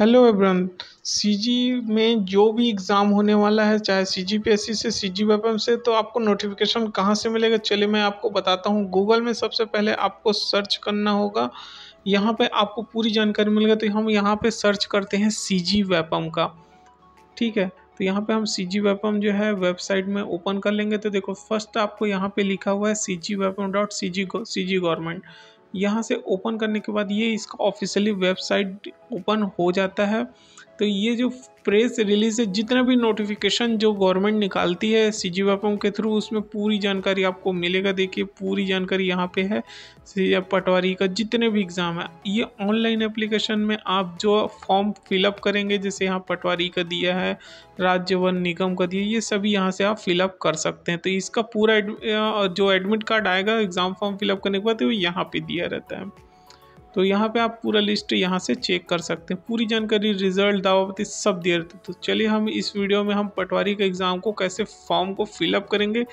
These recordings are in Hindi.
हेलो एवरीवन सीजी में जो भी एग्ज़ाम होने वाला है चाहे सी जी पी एस सी से सी जी वेपम से तो आपको नोटिफिकेशन कहाँ से मिलेगा चलिए मैं आपको बताता हूँ गूगल में सबसे पहले आपको सर्च करना होगा यहाँ पे आपको पूरी जानकारी मिलेगा तो हम यहाँ पे सर्च करते हैं सी जी वेपम का ठीक है तो यहाँ पे हम सी जी वेपम जो है वेबसाइट में ओपन कर लेंगे तो देखो फर्स्ट आपको यहाँ पे लिखा हुआ है सी जी वेपम डॉट सी जी सी जी गवर्नमेंट यहाँ से ओपन करने के बाद ये इसका ऑफिशियली वेबसाइट ओपन हो जाता है तो ये जो प्रेस रिलीज से जितना भी नोटिफिकेशन जो गवर्नमेंट निकालती है सी जी के थ्रू उसमें पूरी जानकारी आपको मिलेगा देखिए पूरी जानकारी यहाँ पे है सी पटवारी का जितने भी एग्ज़ाम है ये ऑनलाइन एप्लीकेशन में आप जो फॉर्म फिलअप करेंगे जैसे यहाँ पटवारी का दिया है राज्य वन निगम का दिया ये सभी यहाँ से आप फिलअप कर सकते हैं तो इसका पूरा जो एडमिट कार्ड आएगा एग्ज़ाम फॉर्म फिलअप करने के बाद वो यहाँ पर दिया रहता है तो यहाँ पे आप पूरा लिस्ट यहाँ से चेक कर सकते हैं पूरी जानकारी रिजल्ट दावाबती सब दे रहे तो चलिए हम इस वीडियो में हम पटवारी के एग्ज़ाम को कैसे फॉर्म को फिलअप करेंगे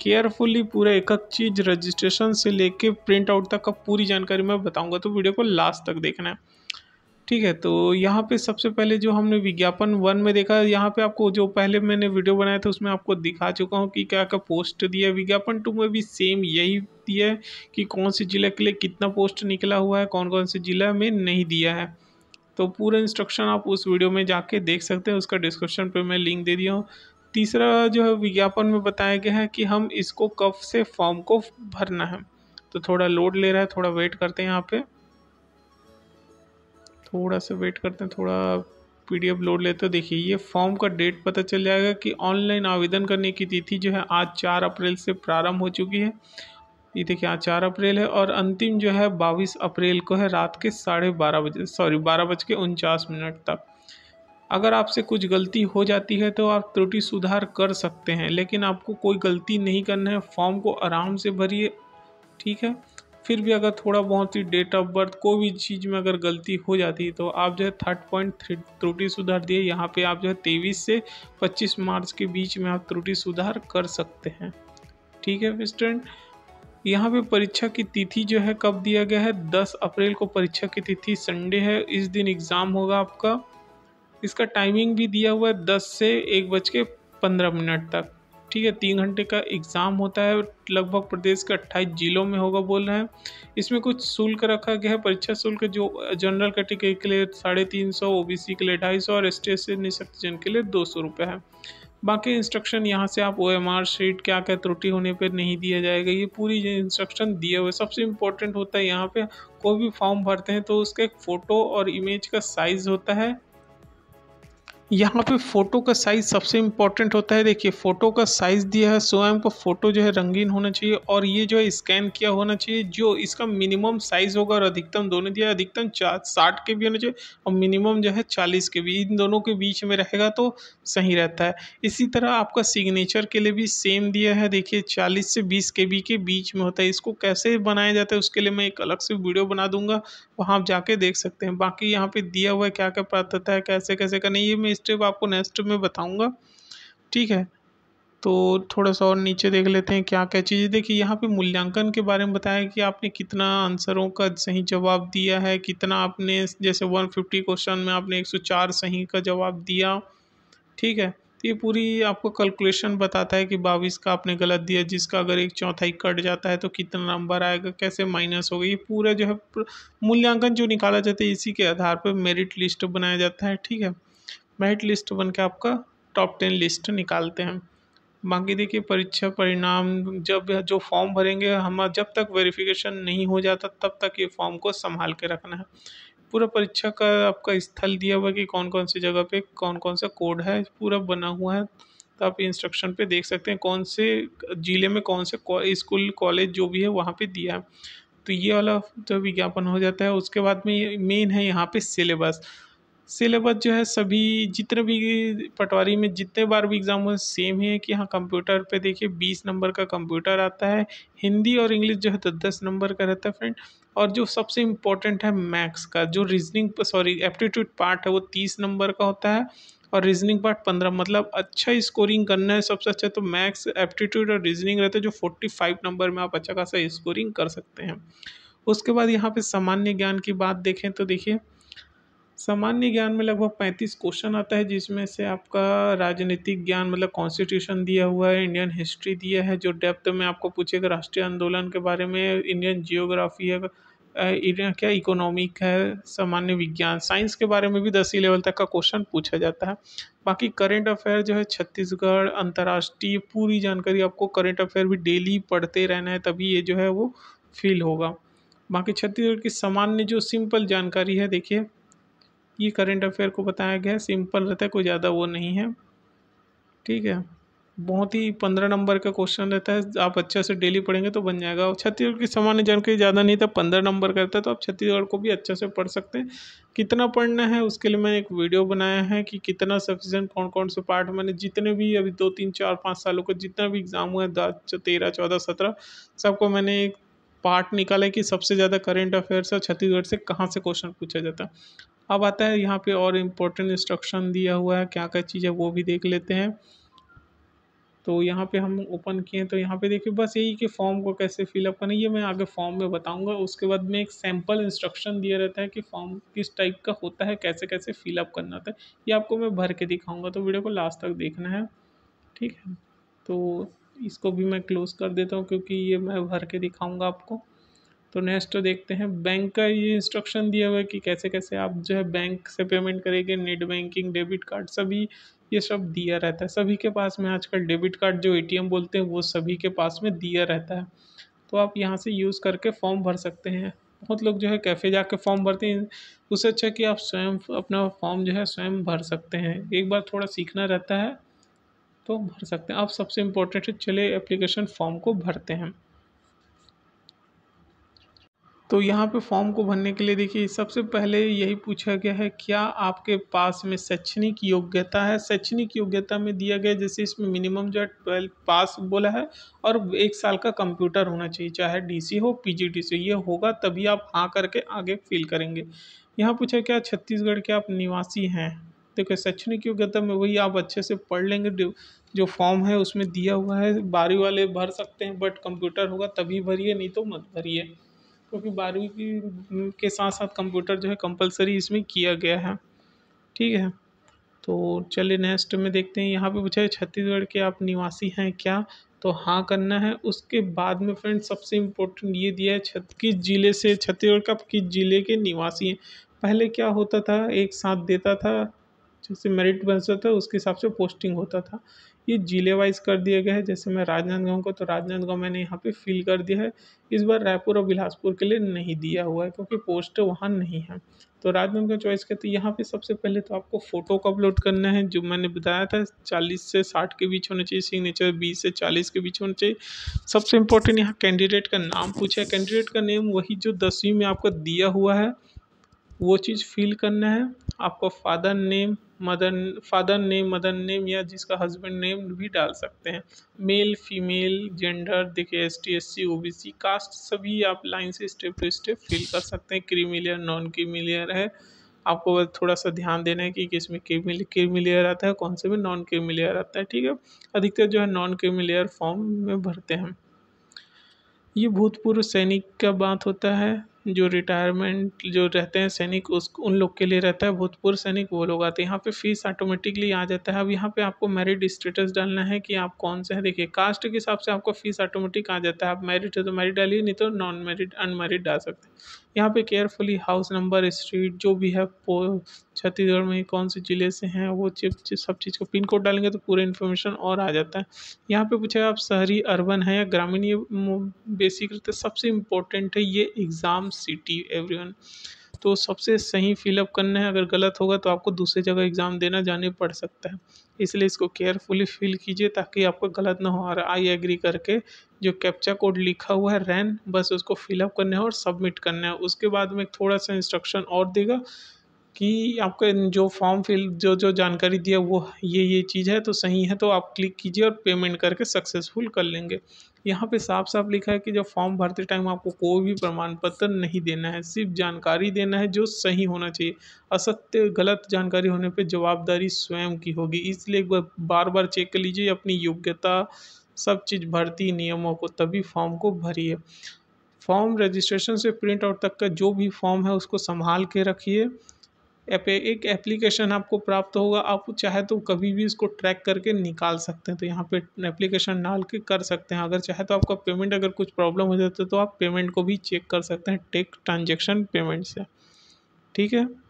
केयरफुली पूरा एक एक चीज़ रजिस्ट्रेशन से लेके प्रिंट आउट तक का पूरी जानकारी मैं बताऊंगा तो वीडियो को लास्ट तक देखना है ठीक है तो यहाँ पे सबसे पहले जो हमने विज्ञापन वन में देखा यहाँ पे आपको जो पहले मैंने वीडियो बनाया था उसमें आपको दिखा चुका हूँ कि क्या क्या पोस्ट दिया विज्ञापन टू में भी सेम यही दिया है कि कौन से ज़िले के लिए कितना पोस्ट निकला हुआ है कौन कौन से ज़िला में नहीं दिया है तो पूरा इंस्ट्रक्शन आप उस वीडियो में जाके देख सकते हैं उसका डिस्क्रिप्शन पर मैं लिंक दे दिया हूँ तीसरा जो है विज्ञापन में बताया गया है कि हम इसको कब से फॉर्म को भरना है तो थोड़ा लोड ले रहा है थोड़ा वेट करते हैं यहाँ पर थोड़ा सा वेट करते हैं थोड़ा पी डी एफ लोड लेते हो देखिए ये फॉर्म का डेट पता चल जाएगा कि ऑनलाइन आवेदन करने की तिथि जो है आज चार अप्रैल से प्रारंभ हो चुकी है ये देखिए आज चार अप्रैल है और अंतिम जो है बाईस अप्रैल को है रात के साढ़े बारह बजे सॉरी बारह बज के उनचास मिनट तक अगर आपसे कुछ गलती हो जाती है तो आप त्रुटि सुधार कर सकते हैं लेकिन आपको कोई गलती नहीं करना है फॉर्म को आराम से भरिए ठीक है फिर भी अगर थोड़ा बहुत ही डेट ऑफ बर्थ कोई भी चीज़ में अगर गलती हो जाती है तो आप जो है थर्ड पॉइंट त्रुटि सुधार दिए यहाँ पे आप जो है तेईस से पच्चीस मार्च के बीच में आप त्रुटि सुधार कर सकते हैं ठीक है स्टूडेंट यहाँ पे परीक्षा की तिथि जो है कब दिया गया है दस अप्रैल को परीक्षा की तिथि संडे है इस दिन एग्ज़ाम होगा आपका इसका टाइमिंग भी दिया हुआ है दस से एक बज के पंद्रह मिनट तक ठीक है तीन घंटे का एग्ज़ाम होता है लगभग प्रदेश के अट्ठाईस जिलों में होगा बोल रहे हैं इसमें कुछ शुल्क रखा गया है परीक्षा शुल्क जो जनरल कैटेगरी के लिए साढ़े तीन सौ ओ के लिए ढाई सौ और एस टी एस निशक्तजन के लिए दो सौ रुपये है बाकी इंस्ट्रक्शन यहाँ से आप ओ एम आर शीट क्या क्या त्रुटि होने पर नहीं दिया जाएगा ये पूरी इंस्ट्रक्शन दिए हुए सबसे इम्पोर्टेंट होता है यहाँ पे कोई भी फॉर्म भरते हैं तो उसका एक फ़ोटो और इमेज का साइज़ होता है यहाँ पे फ़ोटो का साइज़ सबसे इम्पॉर्टेंट होता है देखिए फ़ोटो का साइज़ दिया है सो एम का फ़ोटो जो है रंगीन होना चाहिए और ये जो है स्कैन किया होना चाहिए जो इसका मिनिमम साइज़ होगा और अधिकतम दोनों दिया है अधिकतम चार साठ के भी होना चाहिए और मिनिमम जो है चालीस के भी इन दोनों के बीच में रहेगा तो सही रहता है इसी तरह आपका सिग्नेचर के लिए भी सेम दिया है देखिए चालीस से बीस के बी के बीच में होता है इसको कैसे बनाया जाता है उसके लिए मैं एक अलग से वीडियो बना दूंगा वहाँ आप जाके देख सकते हैं बाकी यहाँ पर दिया हुआ क्या क्या पता है कैसे कैसे करना नहीं ये मैं स्टेप आपको नेक्स्ट में बताऊँगा ठीक है तो थोड़ा सा और नीचे देख लेते हैं क्या क्या चीज़ें देखिए यहाँ पे मूल्यांकन के बारे में बताया कि आपने कितना आंसरों का सही जवाब दिया है कितना आपने जैसे 150 क्वेश्चन में आपने 104 सही का जवाब दिया ठीक है तो ये पूरी आपको कैलकुलेशन बताता है कि बाईस का आपने गलत दिया जिसका अगर एक चौथाई कट जाता है तो कितना नंबर आएगा कैसे माइनस होगा ये पूरा जो है मूल्यांकन जो निकाला जाता है इसी के आधार पर मेरिट लिस्ट बनाया जाता है ठीक है मेरिट लिस्ट बन के आपका टॉप टेन लिस्ट निकालते हैं बाकी देखिए परीक्षा परिणाम जब जो फॉर्म भरेंगे हम जब तक वेरिफिकेशन नहीं हो जाता तब तक ये फॉर्म को संभाल के रखना है पूरा परीक्षा का आपका स्थल दिया हुआ कि कौन कौन सी जगह पे कौन कौन सा कोड है पूरा बना हुआ है तो आप इंस्ट्रक्शन पे देख सकते हैं कौन से ज़िले में कौन से स्कूल कॉलेज जो भी है वहाँ पर दिया है तो ये वाला जो विज्ञापन हो जाता है उसके बाद में मेन है यहाँ पर सिलेबस सिलेबस जो है सभी जितने भी पटवारी में जितने बार भी एग्ज़ाम हुए सेम है कि हाँ कंप्यूटर पे देखिए बीस नंबर का कंप्यूटर आता है हिंदी और इंग्लिश जो है तो दस नंबर का रहता है फ्रेंड और जो सबसे इम्पोर्टेंट है मैथ्स का जो रीजनिंग सॉरी एप्टीट्यूड पार्ट है वो तीस नंबर का होता है और रीजनिंग पार्ट पंद्रह मतलब अच्छा स्कोरिंग करना है सबसे अच्छा तो मैथ्स एप्टीट्यूड और रीजनिंग रहता है जो फोर्टी फाइव नंबर में आप अच्छा खासा स्कोरिंग कर सकते हैं उसके बाद यहाँ पे सामान्य ज्ञान की बात देखें तो देखिए सामान्य ज्ञान में लगभग पैंतीस क्वेश्चन आता है जिसमें से आपका राजनीतिक ज्ञान मतलब कॉन्स्टिट्यूशन दिया हुआ है इंडियन हिस्ट्री दिया है जो डेप्थ में आपको पूछेगा राष्ट्रीय आंदोलन के बारे में इंडियन जियोग्राफी है इंडिया क्या इकोनॉमिक है सामान्य विज्ञान साइंस के बारे में भी दसवीं लेवल तक का क्वेश्चन पूछा जाता है बाकी करेंट अफेयर जो है छत्तीसगढ़ अंतर्राष्ट्रीय पूरी जानकारी आपको करेंट अफेयर भी डेली पढ़ते रहना है तभी ये जो है वो फील होगा बाकी छत्तीसगढ़ की सामान्य जो सिंपल जानकारी है देखिए ये करेंट अफेयर को बताया गया सिंपल रहता है कोई ज़्यादा वो नहीं है ठीक है बहुत ही पंद्रह नंबर का क्वेश्चन रहता है आप अच्छे से डेली पढ़ेंगे तो बन जाएगा और छत्तीसगढ़ की सामान्य जानकारी ज़्यादा नहीं था पंद्रह नंबर का रहता है तो आप छत्तीसगढ़ को भी अच्छे से पढ़ सकते हैं कितना पढ़ना है उसके लिए मैंने एक वीडियो बनाया है कि कितना सफिशेंट कौन कौन से पार्ट मैंने जितने भी अभी दो तीन चार पाँच सालों का जितना भी एग्ज़ाम हुआ है दस तेरह चौदह सत्रह सबको मैंने एक पार्ट निकाला कि सबसे ज़्यादा करेंट अफेयर और छत्तीसगढ़ से कहाँ से क्वेश्चन पूछा जाता है अब आता है यहाँ पे और इम्पोर्टेंट इंस्ट्रक्शन दिया हुआ है क्या क्या चीज़ है वो भी देख लेते हैं तो यहाँ पे हम ओपन किए तो यहाँ पे देखिए बस यही कि फॉर्म को कैसे फिलअप करना ये मैं आगे फॉर्म में बताऊंगा उसके बाद में एक सैम्पल इंस्ट्रक्शन दिया रहता है कि फॉर्म किस टाइप का होता है कैसे कैसे फिलअप करना होता है ये आपको मैं भर के दिखाऊँगा तो वीडियो को लास्ट तक देखना है ठीक है तो इसको भी मैं क्लोज़ कर देता हूँ क्योंकि ये मैं भर के दिखाऊँगा आपको तो नेक्स्ट देखते हैं बैंक का ये इंस्ट्रक्शन दिया हुआ है कि कैसे कैसे आप जो है बैंक से पेमेंट करेंगे नेट बैंकिंग डेबिट कार्ड सभी ये सब दिया रहता है सभी के पास में आजकल डेबिट कार्ड जो एटीएम बोलते हैं वो सभी के पास में दिया रहता है तो आप यहाँ से यूज़ करके फॉर्म भर सकते हैं बहुत लोग जो है कैफ़े जा फॉर्म भरते हैं उससे अच्छा कि आप स्वयं अपना फॉर्म जो है स्वयं भर सकते हैं एक बार थोड़ा सीखना रहता है तो भर सकते हैं आप सबसे इम्पोर्टेंट है चले एप्लीकेशन फॉर्म को भरते हैं तो यहाँ पे फॉर्म को भरने के लिए देखिए सबसे पहले यही पूछा गया है क्या आपके पास में शैक्षणिक योग्यता है शैक्षणिक योग्यता में दिया गया जैसे इसमें मिनिमम जो है ट्वेल्थ पास बोला है और एक साल का कंप्यूटर होना चाहिए चाहे डीसी हो पीजीडीसी ये होगा तभी आप हाँ करके आगे फिल करेंगे यहाँ पूछा क्या छत्तीसगढ़ के आप निवासी हैं देखो शैक्षणिक योग्यता में वही आप अच्छे से पढ़ लेंगे जो फॉर्म है उसमें दिया हुआ है बारी वाले भर सकते हैं बट कंप्यूटर होगा तभी भरिए नहीं तो मत भरिए क्योंकि बारहवीं की के साथ साथ कंप्यूटर जो है कंपलसरी इसमें किया गया है ठीक है तो चलिए नेक्स्ट में देखते हैं यहाँ पे पूछा है छत्तीसगढ़ के आप निवासी हैं क्या तो हाँ करना है उसके बाद में फ्रेंड सबसे इम्पोर्टेंट ये दिया है छत किस ज़िले से छत्तीसगढ़ का किस ज़िले के निवासी हैं पहले क्या होता था एक साथ देता था जैसे मेरिट बनता था उसके हिसाब से पोस्टिंग होता था ये जिले वाइज कर दिए गए हैं जैसे मैं राजनांदगांव को तो राजनांदगांव मैंने यहाँ पे फिल कर दिया है इस बार रायपुर और बिलासपुर के लिए नहीं दिया हुआ है क्योंकि पोस्ट वहाँ नहीं है तो राजनांदगांव चॉइस के तो यहाँ पे सबसे पहले तो आपको फ़ोटो को अपलोड करना है जो मैंने बताया था चालीस से साठ के बीच होना चाहिए सिग्नेचर बीस से चालीस के बीच होना चाहिए सबसे इम्पोर्टेंट यहाँ कैंडिडेट का नाम पूछा है कैंडिडेट का नेम वही जो दसवीं में आपका दिया हुआ है वो चीज़ फ़ील करना है आपको father name mother father name mother name या जिसका हस्बैंड नेम भी डाल सकते हैं मेल फीमेल जेंडर देखिए S T S C O B C caste सभी आप लाइन से स्टेप टू स्टेप फिल कर सकते हैं क्रीमिलियर नॉन क्रीमिलियर है आपको बस थोड़ा सा ध्यान देना है कि किस में क्रीमिल क्रीमिलियर आता है कौन से में नॉन क्रीमिलियर आता है ठीक है अधिकतर जो है नॉन क्रीमिलियर फॉर्म में भरते हैं ये भूतपूर्व सैनिक का बात होता है जो रिटायरमेंट जो रहते हैं सैनिक उस उन लोग के लिए रहता है भूतपूर्व सैनिक वो लोग आते हैं यहाँ पे फ़ीस ऑटोमेटिकली आ जाता है अब यहाँ पे आपको मेरिट स्टेटस डालना है कि आप कौन से हैं देखिए कास्ट के हिसाब से आपको फ़ीस ऑटोमेटिक आ जाता है आप मेरिट है तो मेरिट डालिए नहीं तो नॉन मेरिट अनमेरिट डाल सकते हैं यहाँ पे केयरफुली हाउस नंबर स्ट्रीट जो भी है छत्तीसगढ़ में कौन से ज़िले से हैं वो चिप सब चीज़ को पिन कोड डालेंगे तो पूरा इन्फॉर्मेशन और आ जाता है यहाँ पे पूछा आप शहरी अर्बन है या ग्रामीण ये बेसिक तो सबसे इम्पोर्टेंट है ये एग्ज़ाम सिटी एवरीवन तो सबसे सही फ़िलअप करना है अगर गलत होगा तो आपको दूसरे जगह एग्ज़ाम देना जाने पड़ सकता है इसलिए इसको केयरफुली फ़िल कीजिए ताकि आपका गलत ना हो और आई एग्री करके जो कैप्चा कोड लिखा हुआ है रैन बस उसको फ़िलअप करना है और सबमिट करना है उसके बाद में थोड़ा सा इंस्ट्रक्शन और देगा कि आपका जो फॉर्म फिल जो जो जानकारी दिया वो ये ये चीज़ है तो सही है तो आप क्लिक कीजिए और पेमेंट करके सक्सेसफुल कर लेंगे यहाँ पे साफ साफ लिखा है कि जब फॉर्म भरते टाइम आपको कोई भी प्रमाण पत्र नहीं देना है सिर्फ जानकारी देना है जो सही होना चाहिए असत्य गलत जानकारी होने पर जवाबदारी स्वयं की होगी इसलिए एक बार बार बार चेक कर लीजिए अपनी योग्यता सब चीज़ भर्ती नियमों को तभी फॉर्म को भरिए फॉर्म रजिस्ट्रेशन से प्रिंट आउट तक का जो भी फॉर्म है उसको संभाल के रखिए ऐप एक एप्लीकेशन आपको प्राप्त होगा आप चाहे तो कभी भी इसको ट्रैक करके निकाल सकते हैं तो यहाँ पे एप्लीकेशन डाल के कर सकते हैं अगर चाहे तो आपका पेमेंट अगर कुछ प्रॉब्लम हो जाता है तो आप पेमेंट को भी चेक कर सकते हैं टेक ट्रांजेक्शन पेमेंट से ठीक है